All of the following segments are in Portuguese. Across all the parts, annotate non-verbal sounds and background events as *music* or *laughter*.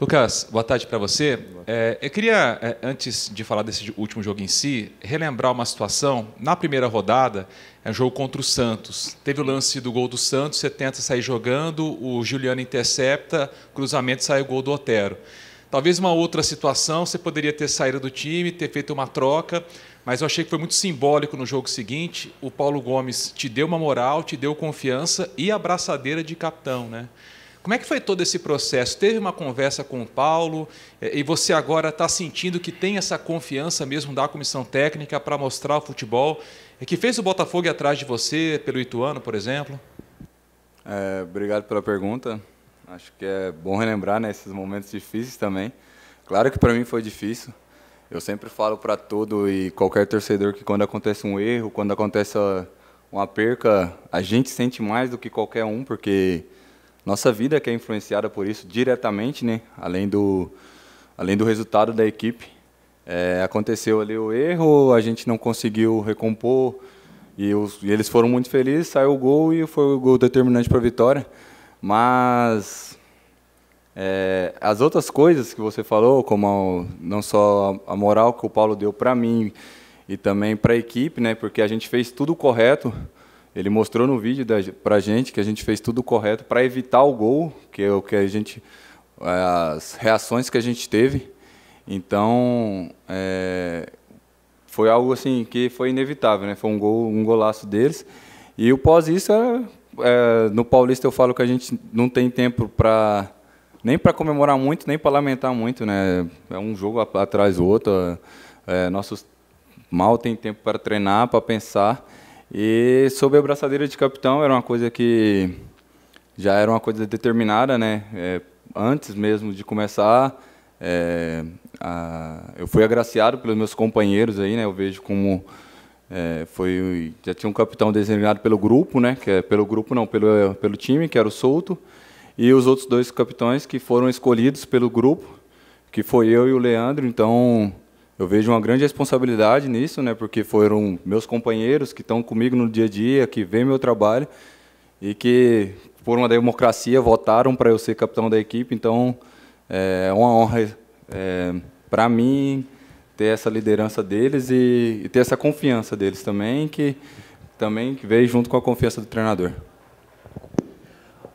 Lucas, boa tarde para você. É, eu queria, é, antes de falar desse último jogo em si, relembrar uma situação. Na primeira rodada, é um jogo contra o Santos. Teve o lance do gol do Santos, você tenta sair jogando, o Juliano intercepta, cruzamento sai o gol do Otero. Talvez uma outra situação, você poderia ter saído do time, ter feito uma troca, mas eu achei que foi muito simbólico no jogo seguinte. O Paulo Gomes te deu uma moral, te deu confiança e a braçadeira de capitão, né? Como é que foi todo esse processo? Teve uma conversa com o Paulo é, e você agora está sentindo que tem essa confiança mesmo da comissão técnica para mostrar o futebol é, que fez o Botafogo ir atrás de você, pelo Ituano, por exemplo? É, obrigado pela pergunta. Acho que é bom relembrar né, esses momentos difíceis também. Claro que para mim foi difícil. Eu sempre falo para todo e qualquer torcedor que quando acontece um erro, quando acontece uma perca, a gente sente mais do que qualquer um, porque nossa vida que é influenciada por isso diretamente, né? Além do, além do resultado da equipe. É, aconteceu ali o erro, a gente não conseguiu recompor e, os, e eles foram muito felizes, saiu o gol e foi o gol determinante para a vitória. Mas é, as outras coisas que você falou, como a, não só a moral que o Paulo deu para mim e também para a equipe, né? Porque a gente fez tudo correto ele mostrou no vídeo para a gente que a gente fez tudo correto para evitar o gol, que é o que a gente, as reações que a gente teve. Então, é, foi algo assim que foi inevitável, né? Foi um gol, um golaço deles. E o pós isso é, é, no Paulista eu falo que a gente não tem tempo para nem para comemorar muito, nem para lamentar muito, né? É um jogo atrás do outro. É, nossos mal tem tempo para treinar, para pensar. E sobre a braçadeira de capitão, era uma coisa que já era uma coisa determinada, né? É, antes mesmo de começar, é, a, eu fui agraciado pelos meus companheiros aí, né? Eu vejo como é, foi já tinha um capitão designado pelo grupo, né? Que é pelo grupo não, pelo pelo time, que era o Souto, e os outros dois capitães que foram escolhidos pelo grupo, que foi eu e o Leandro. Então eu vejo uma grande responsabilidade nisso, né? Porque foram meus companheiros que estão comigo no dia a dia, que vêem meu trabalho e que, por uma democracia, votaram para eu ser capitão da equipe. Então, é, é uma honra é, para mim ter essa liderança deles e, e ter essa confiança deles também, que também que veio junto com a confiança do treinador.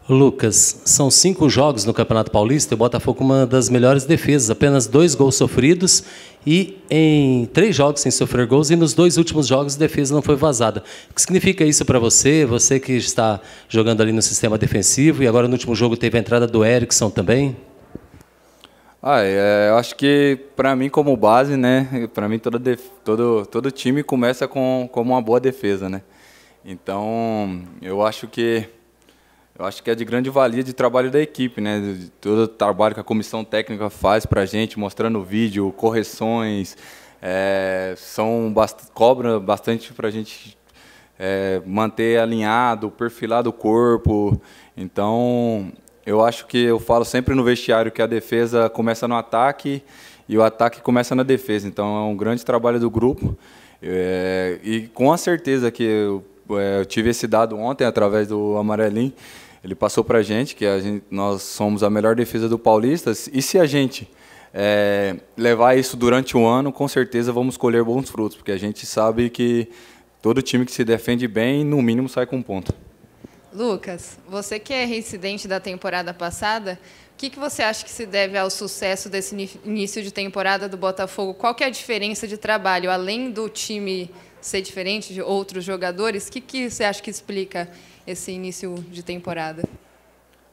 Lucas, são cinco jogos no Campeonato Paulista e o Botafogo com uma das melhores defesas, apenas dois gols sofridos e em três jogos sem sofrer gols e nos dois últimos jogos a defesa não foi vazada. O que significa isso para você? Você que está jogando ali no sistema defensivo e agora no último jogo teve a entrada do Erickson também? Ah, é, eu acho que para mim como base, né, para mim todo, todo, todo time começa com, com uma boa defesa, né? Então, eu acho que eu acho que é de grande valia de trabalho da equipe, né? De todo o trabalho que a comissão técnica faz para a gente, mostrando o vídeo, correções, é, são bast cobra bastante para a gente é, manter alinhado, perfilado o corpo. Então, eu acho que eu falo sempre no vestiário que a defesa começa no ataque e o ataque começa na defesa. Então, é um grande trabalho do grupo. É, e com a certeza que é, eu tive esse dado ontem através do Amarelinho. Ele passou para a gente que a gente, nós somos a melhor defesa do Paulista. E se a gente é, levar isso durante um ano, com certeza vamos colher bons frutos, porque a gente sabe que todo time que se defende bem, no mínimo, sai com um ponto. Lucas, você que é reincidente da temporada passada, o que, que você acha que se deve ao sucesso desse início de temporada do Botafogo? Qual que é a diferença de trabalho, além do time ser diferente de outros jogadores. O que, que você acha que explica esse início de temporada?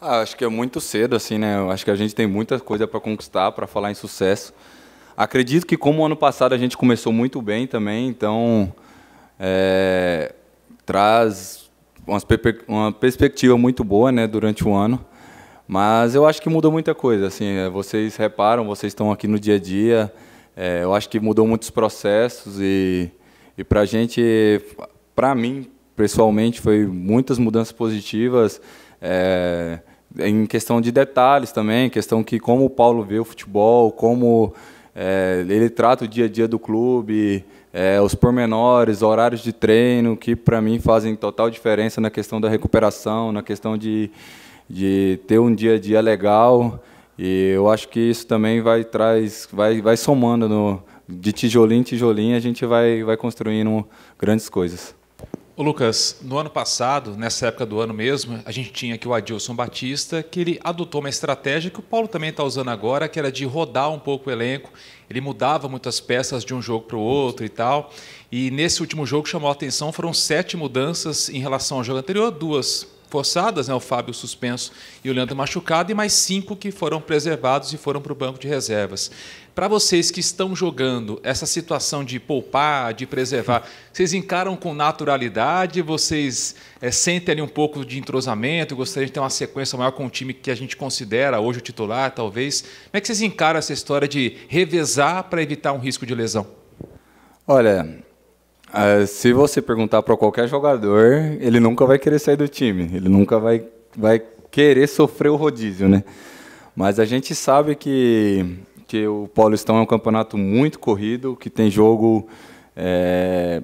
Ah, acho que é muito cedo, assim, né? acho que a gente tem muita coisa para conquistar, para falar em sucesso. Acredito que como ano passado a gente começou muito bem também, então é, traz uma perspectiva muito boa, né, durante o ano. Mas eu acho que mudou muita coisa, assim. É, vocês reparam, vocês estão aqui no dia a dia. É, eu acho que mudou muitos processos e e para a gente, para mim, pessoalmente, foi muitas mudanças positivas. É, em questão de detalhes também, questão que como o Paulo vê o futebol, como é, ele trata o dia a dia do clube, é, os pormenores, horários de treino, que para mim fazem total diferença na questão da recuperação, na questão de, de ter um dia a dia legal. E eu acho que isso também vai traz, vai, vai somando no, de tijolinho em tijolinho a gente vai, vai construindo grandes coisas. Ô Lucas, no ano passado, nessa época do ano mesmo, a gente tinha aqui o Adilson Batista, que ele adotou uma estratégia que o Paulo também está usando agora, que era de rodar um pouco o elenco. Ele mudava muitas peças de um jogo para o outro e tal. E nesse último jogo chamou a atenção, foram sete mudanças em relação ao jogo anterior, duas forçadas, né? o Fábio suspenso e o Leandro machucado, e mais cinco que foram preservados e foram para o banco de reservas. Para vocês que estão jogando essa situação de poupar, de preservar, *laughs* vocês encaram com naturalidade? Vocês é, sentem ali um pouco de entrosamento? Gostaria de ter uma sequência maior com o time que a gente considera hoje o titular, talvez? Como é que vocês encaram essa história de revezar para evitar um risco de lesão? Olha, Uh, se você perguntar para qualquer jogador, ele nunca vai querer sair do time, ele nunca vai, vai querer sofrer o rodízio, né? Mas a gente sabe que, que o Paulistão é um campeonato muito corrido, que tem jogo é,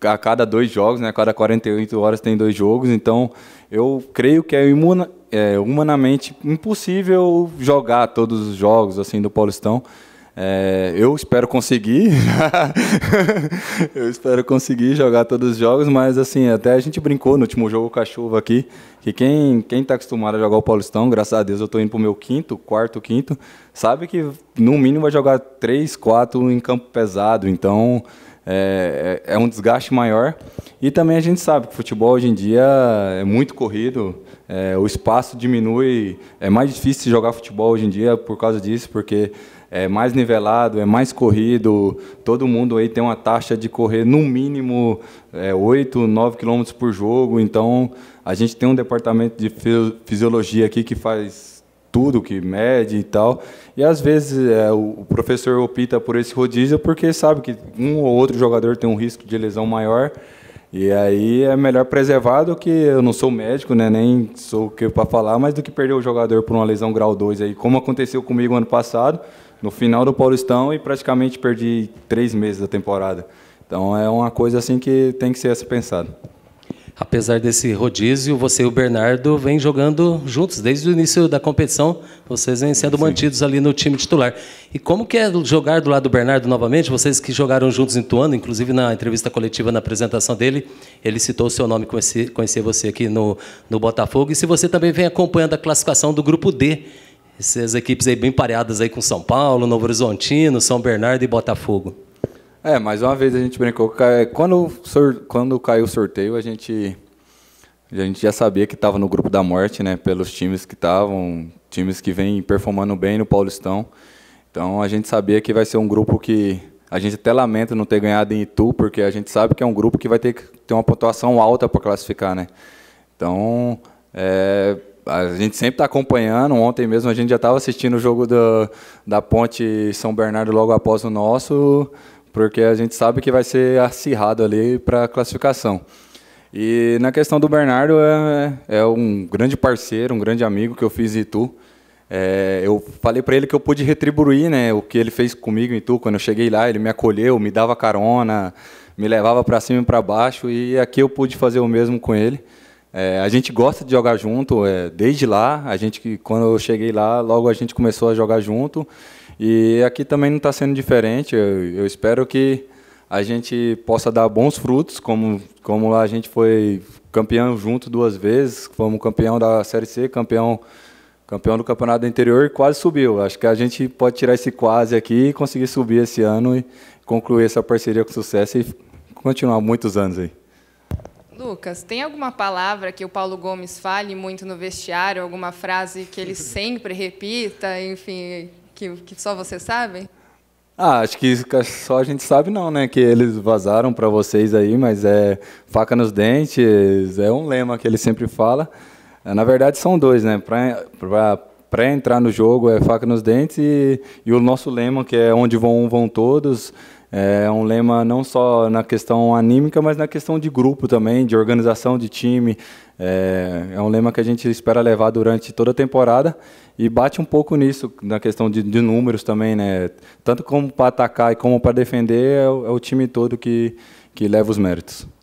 a cada dois jogos, né? a cada 48 horas tem dois jogos, então eu creio que é, imuna, é humanamente impossível jogar todos os jogos assim do Paulistão. É, eu espero conseguir. *laughs* eu espero conseguir jogar todos os jogos, mas assim, até a gente brincou no último jogo com a chuva aqui, que quem quem tá acostumado a jogar o Paulistão, graças a Deus eu estou indo pro meu quinto, quarto, quinto, sabe que no mínimo vai jogar três, quatro em campo pesado, então é, é, é um desgaste maior. E também a gente sabe que o futebol hoje em dia é muito corrido, é, o espaço diminui, é mais difícil jogar futebol hoje em dia por causa disso, porque é mais nivelado, é mais corrido, todo mundo aí tem uma taxa de correr no mínimo é, 8, 9 quilômetros por jogo, então a gente tem um departamento de fisiologia aqui que faz tudo que mede e tal. E às vezes é, o professor opta por esse rodízio porque sabe que um ou outro jogador tem um risco de lesão maior. E aí é melhor preservar do que eu não sou médico, né, nem sou o que para falar, mas do que perder o jogador por uma lesão grau 2 aí, como aconteceu comigo ano passado, no final do Paulistão e praticamente perdi três meses da temporada. Então é uma coisa assim que tem que ser pensada apesar desse rodízio, você e o Bernardo vêm jogando juntos desde o início da competição. Vocês vêm sendo Sim. mantidos ali no time titular. E como que é jogar do lado do Bernardo novamente? Vocês que jogaram juntos em Tuano, inclusive na entrevista coletiva, na apresentação dele, ele citou o seu nome, conhecer conheci você aqui no, no Botafogo. E se você também vem acompanhando a classificação do Grupo D, essas equipes aí bem pareadas aí com São Paulo, Novo Horizontino, São Bernardo e Botafogo. É, mais uma vez a gente brincou. É, quando, quando caiu o sorteio, a gente, a gente já sabia que estava no grupo da morte, né? Pelos times que estavam, times que vêm performando bem no Paulistão. Então a gente sabia que vai ser um grupo que a gente até lamenta não ter ganhado em Itu, porque a gente sabe que é um grupo que vai ter que ter uma pontuação alta para classificar, né? Então, é, a gente sempre está acompanhando. Ontem mesmo a gente já estava assistindo o jogo da, da Ponte São Bernardo logo após o nosso porque a gente sabe que vai ser acirrado ali para a classificação. E na questão do Bernardo, é, é, um grande parceiro, um grande amigo que eu fiz em Itu. É, eu falei para ele que eu pude retribuir né, o que ele fez comigo em Itu. Quando eu cheguei lá, ele me acolheu, me dava carona, me levava para cima e para baixo. E aqui eu pude fazer o mesmo com ele. É, a gente gosta de jogar junto, é, desde lá, a gente quando eu cheguei lá, logo a gente começou a jogar junto. E aqui também não está sendo diferente. Eu, eu, espero que a gente possa dar bons frutos, como, como a gente foi campeão junto duas vezes, fomos campeão da Série C, campeão, campeão do Campeonato do Interior e quase subiu. Acho que a gente pode tirar esse quase aqui e conseguir subir esse ano e concluir essa parceria com sucesso e continuar muitos anos aí. Lucas, tem alguma palavra que o Paulo Gomes fale muito no vestiário, alguma frase que ele *laughs* sempre repita, enfim, que, que só você sabe? Ah, acho que só a gente sabe não, né? Que eles vazaram para vocês aí, mas é faca nos dentes, é um lema que ele sempre fala. É, na verdade são dois, né? Para entrar no jogo é faca nos dentes e, e o nosso lema que é onde vão um vão todos. É um lema não só na questão anímica, mas na questão de grupo também, de organização de time. É, é um lema que a gente espera levar durante toda a temporada e bate um pouco nisso, na questão de, de números também, né? Tanto como para atacar e como para defender, é o, é o time todo que, que leva os méritos.